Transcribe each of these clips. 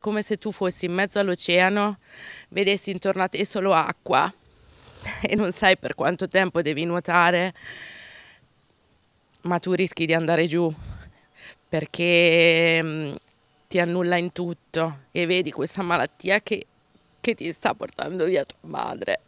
come se tu fossi in mezzo all'oceano, vedessi intorno a te solo acqua e non sai per quanto tempo devi nuotare, ma tu rischi di andare giù perché mm, ti annulla in tutto e vedi questa malattia che, che ti sta portando via tua madre.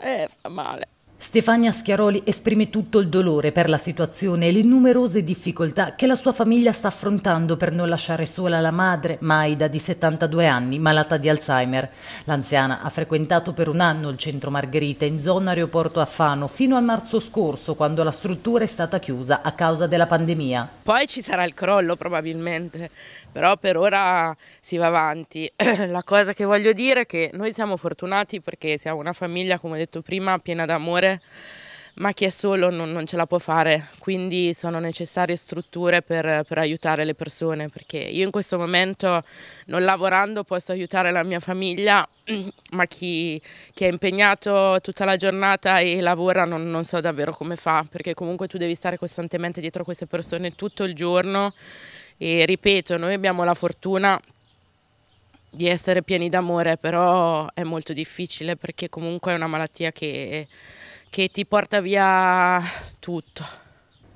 Eh, fa male. Stefania Schiaroli esprime tutto il dolore per la situazione e le numerose difficoltà che la sua famiglia sta affrontando per non lasciare sola la madre, Maida, di 72 anni, malata di Alzheimer. L'anziana ha frequentato per un anno il centro Margherita in zona aeroporto Affano fino al marzo scorso, quando la struttura è stata chiusa a causa della pandemia. Poi ci sarà il crollo probabilmente, però per ora si va avanti. la cosa che voglio dire è che noi siamo fortunati perché siamo una famiglia, come ho detto prima, piena d'amore ma chi è solo non, non ce la può fare, quindi sono necessarie strutture per, per, aiutare le persone, perché io in questo momento non lavorando posso aiutare la mia famiglia, ma chi, chi è impegnato tutta la giornata e lavora non, non so davvero come fa, perché comunque tu devi stare costantemente dietro queste persone tutto il giorno e ripeto, noi abbiamo la fortuna di essere pieni d'amore, però è molto difficile perché comunque è una malattia che che ti porta via tutto.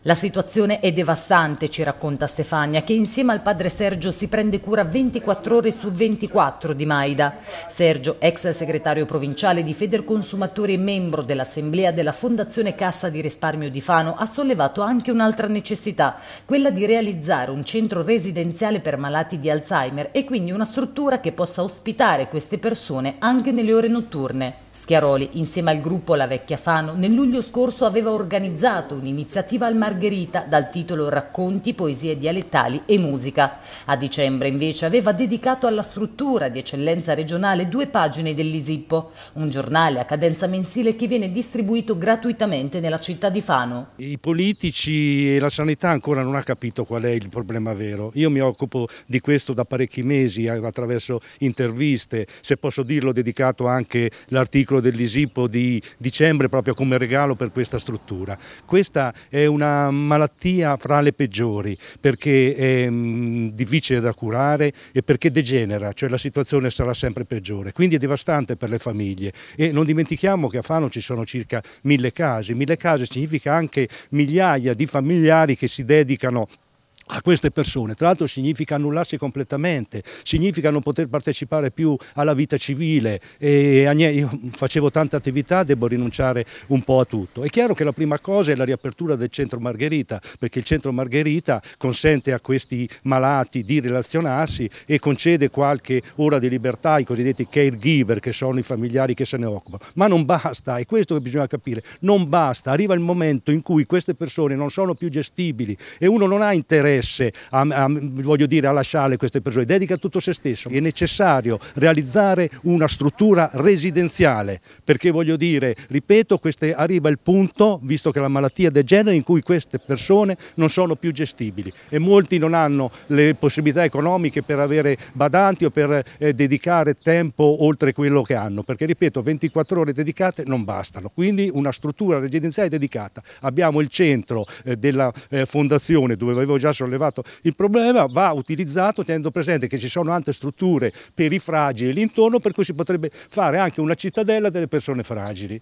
La situazione è devastante, ci racconta Stefania, che insieme al padre Sergio si prende cura 24 ore su 24 di Maida. Sergio, ex segretario provinciale di Federconsumatori e membro dell'assemblea della Fondazione Cassa di Risparmio di Fano, ha sollevato anche un'altra necessità, quella di realizzare un centro residenziale per malati di Alzheimer e quindi una struttura che possa ospitare queste persone anche nelle ore notturne. Schiaroli, insieme al gruppo La Vecchia Fano, nel luglio scorso aveva organizzato un'iniziativa al Margherita dal titolo Racconti, poesie dialettali e musica. A dicembre invece aveva dedicato alla struttura di eccellenza regionale due pagine dell'Isippo, un giornale a cadenza mensile che viene distribuito gratuitamente nella città di Fano. I politici e la sanità ancora non hanno capito qual è il problema vero. Io mi occupo di questo da parecchi mesi eh, attraverso interviste, se posso dirlo dedicato anche l'articolo ciclo dell'ISIPO di dicembre proprio come regalo per questa struttura. Questa è una malattia fra le peggiori perché è mm, difficile da curare e perché degenera, cioè la situazione sarà sempre peggiore, quindi è devastante per le famiglie e non dimentichiamo che a Fano ci sono circa mille casi, mille casi significa anche migliaia di familiari che si dedicano a queste persone, tra l'altro significa annullarsi completamente, significa non poter partecipare più alla vita civile, io facevo tante attività, devo rinunciare un po' a tutto. È chiaro che la prima cosa è la riapertura del centro Margherita, perché il centro Margherita consente a questi malati di relazionarsi e concede qualche ora di libertà ai cosiddetti caregiver, che sono i familiari che se ne occupano, ma non basta, è questo che bisogna capire, non basta, arriva il momento in cui queste persone non sono più gestibili e uno non ha interesse interesse a, a, voglio dire, a lasciare queste persone, dedica tutto se stesso. È necessario realizzare una struttura residenziale perché voglio dire, ripeto, queste, arriva il punto, visto che la malattia degenera, in cui queste persone non sono più gestibili e molti non hanno le possibilità economiche per avere badanti o per eh, dedicare tempo oltre quello che hanno, perché ripeto 24 ore dedicate non bastano, quindi una struttura residenziale dedicata. Abbiamo il centro eh, della eh, fondazione dove avevo già sottolineato sollevato il problema, va utilizzato tenendo presente che ci sono altre strutture per i fragili intorno per cui si potrebbe fare anche una cittadella delle persone fragili.